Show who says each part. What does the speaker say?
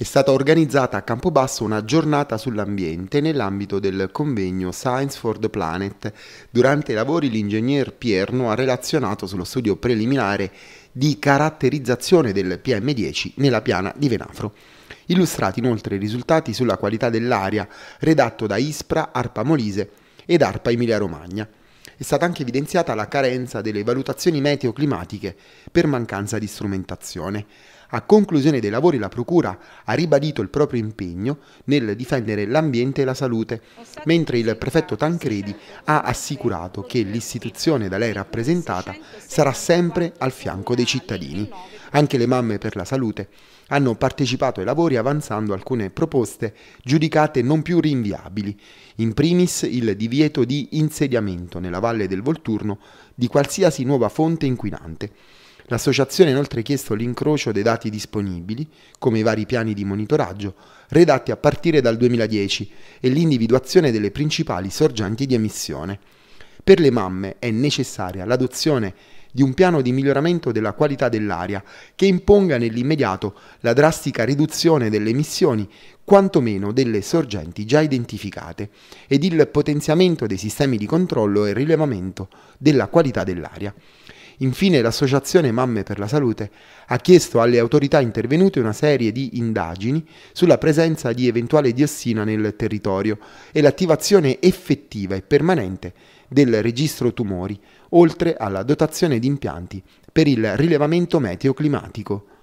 Speaker 1: è stata organizzata a Campobasso una giornata sull'ambiente nell'ambito del convegno Science for the Planet. Durante i lavori l'ingegner Pierno ha relazionato sullo studio preliminare di caratterizzazione del PM10 nella piana di Venafro. Illustrati inoltre i risultati sulla qualità dell'aria redatto da ISPRA, ARPA Molise ed ARPA Emilia Romagna è stata anche evidenziata la carenza delle valutazioni meteoclimatiche per mancanza di strumentazione. A conclusione dei lavori la Procura ha ribadito il proprio impegno nel difendere l'ambiente e la salute, mentre il prefetto Tancredi ha assicurato che l'istituzione da lei rappresentata sarà sempre al fianco dei cittadini. Anche le mamme per la salute hanno partecipato ai lavori avanzando alcune proposte giudicate non più rinviabili, in primis il divieto di insediamento nella valle del Volturno di qualsiasi nuova fonte inquinante. L'associazione ha inoltre chiesto l'incrocio dei dati disponibili, come i vari piani di monitoraggio, redatti a partire dal 2010 e l'individuazione delle principali sorgenti di emissione. Per le mamme è necessaria l'adozione di un piano di miglioramento della qualità dell'aria che imponga nell'immediato la drastica riduzione delle emissioni, quantomeno delle sorgenti già identificate, ed il potenziamento dei sistemi di controllo e rilevamento della qualità dell'aria. Infine l'associazione Mamme per la Salute ha chiesto alle autorità intervenute una serie di indagini sulla presenza di eventuale diossina nel territorio e l'attivazione effettiva e permanente del registro tumori, oltre alla dotazione di impianti per il rilevamento meteoclimatico.